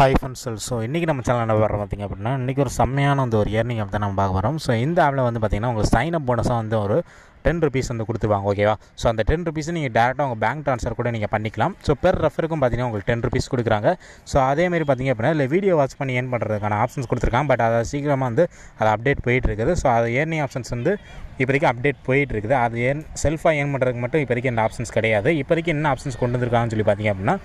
hi friends so இன்றைக்கி நம்ம channel என்ன பார்க்குறோம் பார்த்திங்க அப்படின்னா இன்றைக்கி ஒரு செம்மையான வந்து ஒரு இயர்னிங் அப்படி தான் நம்ம பார்க்க வரோம் ஸோ இந்த ஆப்பில் வந்து பார்த்திங்கன்னா உங்களுக்கு சைன் அப் போனஸாக வந்து ஒரு டென் ருபீஸ் வந்து கொடுத்துருவாங்க ஓகேவா ஸோ அந்த டென் ருபீஸ் நீங்கள் டேரெக்டாக உங்கள் பேங்க் ட்ரான்ஸ்ஃபர் கூட நீங்கள் பண்ணிக்கலாம் ஸோ பெர் ரெஃபருக்கும் பார்த்தீங்கன்னா உங்களுக்கு டென் ருபீஸ் கொடுக்குறாங்க ஸோ அதே மாதிரி பார்த்தீங்க அப்படின்னா இல்லை வீடியோ வாட்ச் பண்ணி ஏன் பண்ணுறதுக்கான ஆப்ஷன்ஸ் கொடுத்துருக்காங்க பட் அதை சீக்கிரமாக வந்து அது அப்டேட் போயிட்டு இருக்குது ஸோ அது ஏர்னிங் ஆப்ஷன்ஸ் வந்து இப்போதைக்கு அப்டேட் போயிட்டு இருக்குது அது ஏன் செல்ஃபாக ஏர்ன் பண்ணுறதுக்கு மட்டும் இப்போதைக்கு இந்த ஆப்ஷன்ஸ் கிடையாது இப்போதைக்கு என்ன ஆப்ஷன்ஸ் கொண்டு வந்துருக்காங்கன்னு சொல்லி பார்த்தீங்க அப்படின்னா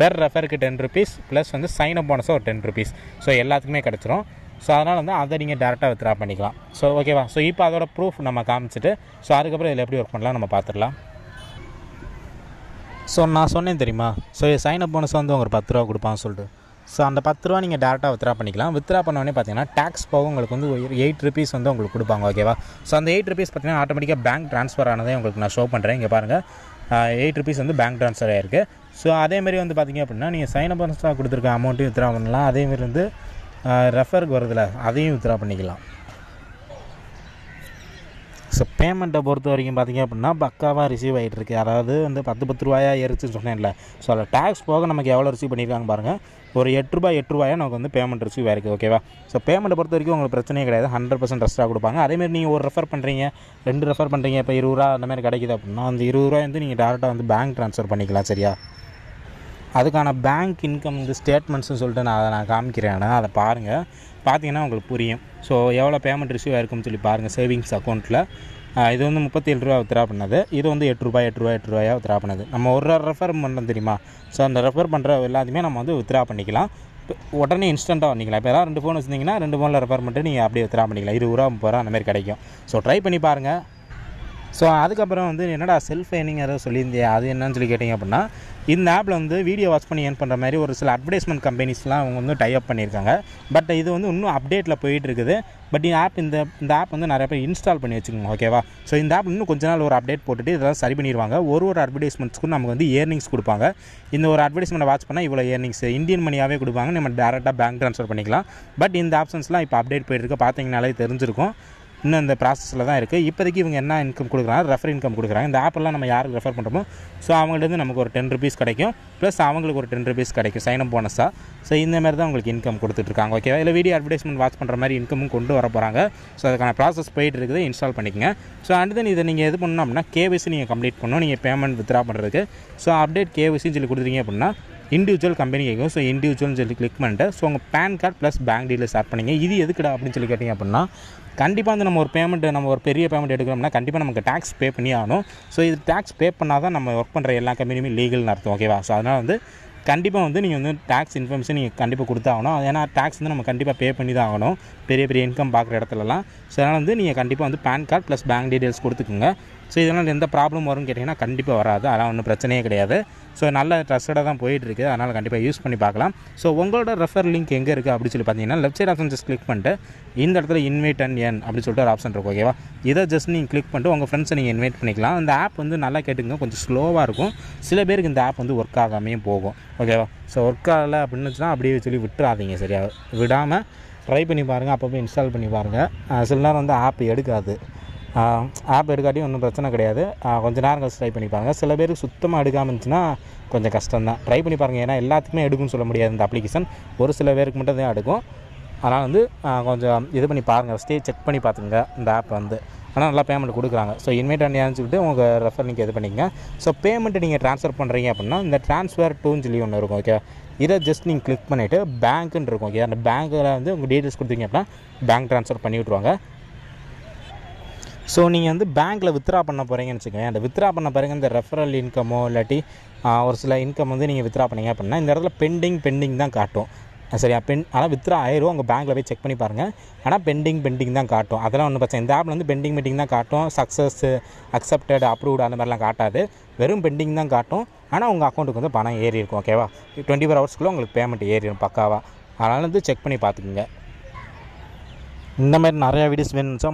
பெர் ரெஃபருக்கு டென் ருபீஸ் ப்ளஸ் வந்து சைன் அப் போனஸாக ஒரு டென் ருபீஸ் ஸோ எல்லாத்துக்குமே கிடச்சிரும் ஸோ அதனால் வந்து அதை நீங்கள் டேரெக்டாக வித்ரா பண்ணிக்கலாம் ஸோ ஓகேவா ஸோ இப்போ அதோட ப்ரூஃப் நம்ம காமிச்சிட்டு ஸோ அதுக்கப்புறம் இதில் எப்படி ஒர்க் பண்ணலாம் நம்ம பார்த்துடலாம் ஸோ நான் சொன்னேன் தெரியுமா ஸோ சைன் அப் போனஸ் வந்து உங்களுக்கு பத்து ரூபா கொடுப்பான்னு சொல்லிட்டு ஸோ அந்த பத்து ரூபா நீங்கள் டேரெக்டாக வித்ரா பண்ணிக்கலாம் வித்ரா பண்ணோடனே பார்த்தீங்கன்னா டேக்ஸ் போக உங்களுக்கு வந்து எயிட் ருபீஸ் வந்து உங்களுக்கு கொடுப்பாங்க ஓகேவா ஸோ அந்த எயிட் ருபீஸ் பார்த்தீங்கன்னா ஆட்டோமேட்டிக்காக பேங்க் ட்ரான்ஸ்ஃபர் ஆனதே உங்களுக்கு நான் ஷோ பண்ணுறேன் இங்கே பாருங்கள் எயிட் ருபீஸ் வந்து பேங்க் ட்ரான்ஸ்ஃபர் ஆயிருக்கு ஸோ அதேமாதிரி வந்து பார்த்திங்க அப்படின்னா நீங்கள் சைன் அப் கொடுத்துருக்க அமௌண்ட்டையும் வித்ரா பண்ணலாம் அதேமாரி வந்து ரெஃபருக்கு வருதுல அதையும் வித்ரா பண்ணிக்கலாம் ஸோ பேமெண்ட்டை பொறுத்த வரைக்கும் பார்த்திங்க அப்படின்னா பக்காவாக ரிசீவ் ஆகிட்டு இருக்குது அதாவது வந்து பத்து பத்து ரூபாயா ஏறிச்சுன்னு சொன்னேன்ல ஸோ அதில் டேக்ஸ் போக நமக்கு எவ்வளோ ரிசீவ் பண்ணியிருக்காங்க பாருங்கள் ஒரு எட்டு ரூபாய் எட்டு ரூபாயாக நமக்கு வந்து பேமெண்ட் ரிசீவ் ஆயிருக்கு ஓகேவா ஸோ பேமெண்ட்டை பொறுத்த வரைக்கும் உங்களுக்கு பிரச்சனையே கிடையாது ஹண்ட்ரட் பர்சன்ட் ரெஸ்ட்டாக கொடுப்பாங்க அதேமாதிரி நீங்கள் ஒரு ரெஃபர் பண்ணுறீங்க ரெண்டு ரெஃபர் பண்ணுறீங்க இப்போ இருபது ரூபா அந்த மாதிரி கிடைக்குது அப்படின்னா அந்த இருபது ரூபாய் வந்து நீங்கள் டேரெக்டாக வந்து பேங்க் ட்ரான்ஸ்ஃபர் பண்ணிக்கலாம் சரியா அதுக்கான பேங்க் இன்கம் இந்த ஸ்டேட்மெண்ட்ஸ்னு சொல்லிட்டு நான் அதை நான் காமிக்கிறேன் அதை பாருங்கள் பார்த்தீங்கன்னா உங்களுக்கு புரியும் ஸோ எவ்வளோ பேமெண்ட் ரிசீவ் ஆயிருக்கும்னு சொல்லி பாருங்கள் சேவிங்ஸ் அக்கௌண்ட்டில் இது வந்து முப்பத்தேழு ரூபா வித்ரா பண்ணது இது வந்து எட்டு ரூபாய் எட்டு ரூபாய் எட்டு ரூபாயாக வித்ரா பண்ணது நம்ம ஒரு ரெஃபர் பண்ணுறோம் தெரியுமா ஸோ அந்த ரெஃபர் பண்ணுற எல்லாத்தையுமே நம்ம வந்து வித்ரா பண்ணிக்கலாம் உடனே இன்ஸ்டண்ட்டாக பண்ணிக்கலாம் இப்போ ஏதாவது ரெண்டு ஃபோன் வச்சுருந்திங்கன்னா ரெண்டு ஃபோனில் ரெஃபர் பண்ணிட்டு நீங்கள் அப்படியே வித்ரா பண்ணிக்கலாம் இருபது ரூபா முப்பது ரூபா அந்த மாதிரி கிடைக்கும் ஸோ ட்ரை பண்ணி பாருங்கள் ஸோ அதுக்கப்புறம் வந்து என்னடா செல்ஃப் ஏர்னிங் ஏதாவது சொல்லியிருந்தியா அது என்னன்னு சொல்லி கேட்டிங்க அப்படின்னா இந்த ஆப்பில் வந்து வீடியோ வாட்ச் பண்ணி ஏர்ன் பண்ணுற மாதிரி ஒரு சில அட்வர்டைஸ்மெண்ட் கம்பெனிஸ்லாம் அவங்க வந்து டைப் பண்ணியிருக்காங்க பட் இது வந்து இன்னும் அப்டேட்டில் போயிட்டு இருக்குது பட் இந்த ஆப் இந்த இந்த ஆப் வந்து நிறைய பேர் இன்ஸ்டால் பண்ணி வச்சுக்கோங்க ஓகேவா ஸோ இந்த ஆப் இன்னும் கொஞ்ச நாள் ஒரு அப்டேட் போட்டுட்டு இதெல்லாம் சரி பண்ணிடுவாங்க ஒரு ஒரு அட்வர்டைஸ்மெண்ட்ஸ்க்கும் நமக்கு வந்து ஏர்னிங்ஸ் கொடுப்பாங்க இந்த ஒரு அட்வர்டைஸ்மெண்ட் வாட்ச் பண்ணால் இவ்வளோ ஏர்னிங்ஸ் இந்தியன் மணியாகவே கொடுப்பாங்க நம்ம டேரெக்டாக பேங்க் ட்ரான்ஸ்ஃபர் பண்ணிக்கலாம் பட் இந்த ஆப்ஷன்ஸ்லாம் இப்போ அப்டேட் போயிட்டுருக்கு பார்த்தீங்கனாலே தெரிஞ்சிருக்கும் இன்னும் இந்த ப்ராசஸில் தான் இருக்குது இப்போதைக்கு இவங்க என்ன இன்கம் கொடுக்குறாங்க ரெஃபர் இன்கம் கொடுக்குறாங்க இந்த ஆப்பெல்லாம் நம்ம யாருக்கு ரெஃபர் பண்ணுறோமோ ஸோ அவங்கள்டு நமக்கு ஒரு டென் ருபீஸ் கிடைக்கும் ப்ளஸ் அவங்களுக்கு ஒரு டென் ருபீஸ் கிடைக்கும் சைனம் போனஸாக ஸோ இந்த மாதிரி தான் உங்களுக்கு இன்கம் கொடுத்துட்ருக்காங்க ஓகேவா இல்லை வீடியோ அட்வர்டைஸ்மெண்ட் வாட்ச் பண்ணுற மாதிரி இன்கமும் கொண்டு வர போகிறாங்க ஸோ அதுக்கான ப்ராசஸ் போயிட்டு இருக்குது இன்ஸ்டால் பண்ணிக்கங்க ஸோ அண்ட் தென் இதை நீங்கள் எது பண்ணணும் அப்படின்னா கேபிசி நீங்கள் கம்ப்ளீட் பண்ணணும் நீங்கள் பேமெண்ட் வித்ரா பண்ணுறதுக்கு ஸோ அப்டேட் கேபிசின்னு சொல்லி கொடுத்துருங்க அப்படின்னா இண்டிவிஜுவல் கம்பெனி கேட்கும் ஸோ இண்டிவிஜுவல்னு சொல்லி கிளிக் பண்ணிட்டு ஸோ உங்கள் PAN card plus bank detail start பண்ணிங்க இது எதுக்குடா அப்படின்னு சொல்லி கேட்டிங்க அப்படின்னா கண்டிப்பாக வந்து நம்ம ஒரு பேமெண்ட் நம்ம ஒரு பெரிய பேமெண்ட் எடுக்கிறோம்னா கண்டிப்பாக நமக்கு டேக்ஸ் பே பண்ணி ஆகணும் ஸோ இது டேக்ஸ் பே பண்ணால் தான் நம்ம ஒர்க் பண்ணுற எல்லா கம்பெனியுமே லீகல்னு அர்த்தம் ஓகேவா ஸோ அதனால் வந்து கண்டிப்பாக வந்து நீங்கள் வந்து டேக்ஸ் இன்ஃபர்மேஷன் நீங்கள் கண்டிப்பாக கொடுத்தாகணும் ஏன்னா டேக்ஸ் வந்து நம்ம கண்டிப்பாக பே பண்ணி தான் ஆகணும் பெரிய பெரிய இன்கம் பார்க்குற இடத்துலலாம் ஸோ அதனால் வந்து நீங்கள் கண்டிப்பாக வந்து PAN card plus bank details கொடுத்துக்குங்க ஸோ இதனால் எந்த ப்ராப்ளம் வரும்னு கேட்டிங்கன்னா கண்டிப்பாக வராது அதெல்லாம் ஒன்றும் பிரச்சனையே கிடையாது ஸோ நல்ல ட்ரஸ்டடாக தான் போயிட்டுருக்கு அதனால் கண்டிப்பாக யூஸ் பண்ணி பார்க்கலாம் ஸோ உங்களோட ரெஃபர் லிங்க் எங்கே இருக்குது அப்படின்னு சொல்லி பார்த்தீங்கன்னா left side option just click பண்ணிட்டு இந்த இடத்துல இன்வைட் அண்ட் என் அப்படின்னு சொல்லிட்டு ஒரு ஆப்ஷன் இருக்கும் ஓகேவா இதை ஜஸ்ட் நீங்கள் கிளிக் பண்ணிட்டு உங்கள் ஃப்ரெண்ட்ஸை நீங்கள் இன்வைட் பண்ணிக்கலாம் அந்த ஆப் வந்து நல்லா கேட்டுங்க கொஞ்சம் ஸ்லோவாக இருக்கும் சில பேருக்கு இந்த ஆப் வந்து ஒர்க் ஆகாமையும் போகும் ஓகேவா ஸோ ஒர்க் ஆகலை அப்படின்னுச்சுன்னா அப்படியே சொல்லி விட்டுறாதீங்க சரியா விடாமல் ட்ரை பண்ணி பாருங்கள் அப்பப்போ இன்ஸ்டால் பண்ணி பாருங்கள் சில நேரம் வந்து ஆப் எடுக்காது ஆப் எடுக்காட்டியும் ஒன்றும் பிரச்சனை கிடையாது கொஞ்சம் நேரம் கழிச்சு ட்ரை பண்ணி பாருங்கள் சில பேருக்கு சுத்தமாக எடுக்காமல் இருந்துச்சுன்னா கொஞ்சம் கஷ்டம் தான் ட்ரை பண்ணி பாருங்கள் ஏன்னா எல்லாத்துக்குமே எடுக்கும்னு சொல்ல முடியாது இந்த அப்ளிகேஷன் ஒரு சில பேருக்கு மட்டும் தான் எடுக்கும் அதனால் வந்து கொஞ்சம் இது பண்ணி பாருங்கள் ஃபஸ்ட்டே செக் பண்ணி பார்த்துங்க இந்த ஆப் வந்து ஆனால் நல்லா பேமெண்ட் கொடுக்குறாங்க ஸோ இன்வைட் அண்ணியான்னு சொல்லிட்டு உங்கள் ரெஃபர் நீங்கள் இது பண்ணிக்கங்க ஸோ பேமெண்ட்டு நீங்கள் ட்ரான்ஸ்ஃபர் பண்ணுறீங்க அப்படின்னா இந்த ட்ரான்ஸ்ஃபர் டூன்னு சொல்லி ஒன்று இருக்கும் ஓகே இதை ஜஸ்ட் நீங்கள் கிளிக் பண்ணிவிட்டு பேங்க்குன்னு இருக்கும் ஓகே அந்த பேங்க்கில் வந்து உங்கள் டீட்டெயில்ஸ் கொடுத்தீங்க அப்படின்னா பேங்க் ட்ரான்ஸ்ஃபர் பண்ணி விட்ருவாங்க ஸோ நீங்கள் வந்து பேங்க்கில் வித்ரா பண்ண போகிறீங்கன்னு வச்சுக்கோங்க அந்த வித்ரா பண்ண பிறகு இந்த ரெஃபரல் இன்கமோ இல்லாட்டி ஒரு சில இன்கம் வந்து நீங்கள் வித்ரா பண்ணீங்க அப்படின்னா இந்த இடத்துல பெண்டிங் பெண்டிங் தான் காட்டும் சரியா பெண் ஆனால் வித்ரா ஆயிரும் உங்கள் பேங்க்கில் போய் செக் பண்ணி பாருங்கள் ஆனால் பெண்டிங் பெண்டிங் தான் காட்டும் அதெல்லாம் ஒன்றும் பிரச்சனை இந்த ஆப்பில் வந்து பெண்டிங் பெண்டிங் தான் காட்டும் சக்ஸஸ் அக்செப்டட் அப்ரூவ்டு அந்த மாதிரிலாம் காட்டாது வெறும் பெண்டிங் தான் காட்டும் ஆனால் உங்கள் அக்கௌண்ட்டுக்கு வந்து பணம் ஏறி இருக்கும் ஓகேவா டுவெண்ட்டி ஃபோர் ஹவர்ஸ்க்குள்ளே உங்களுக்கு பேமெண்ட் ஏறிடும் பக்காவாக அதனால் வந்து செக் பண்ணி பார்த்துக்குங்க இந்த மாதிரி நிறையா வீடியோஸ் வேணும்னு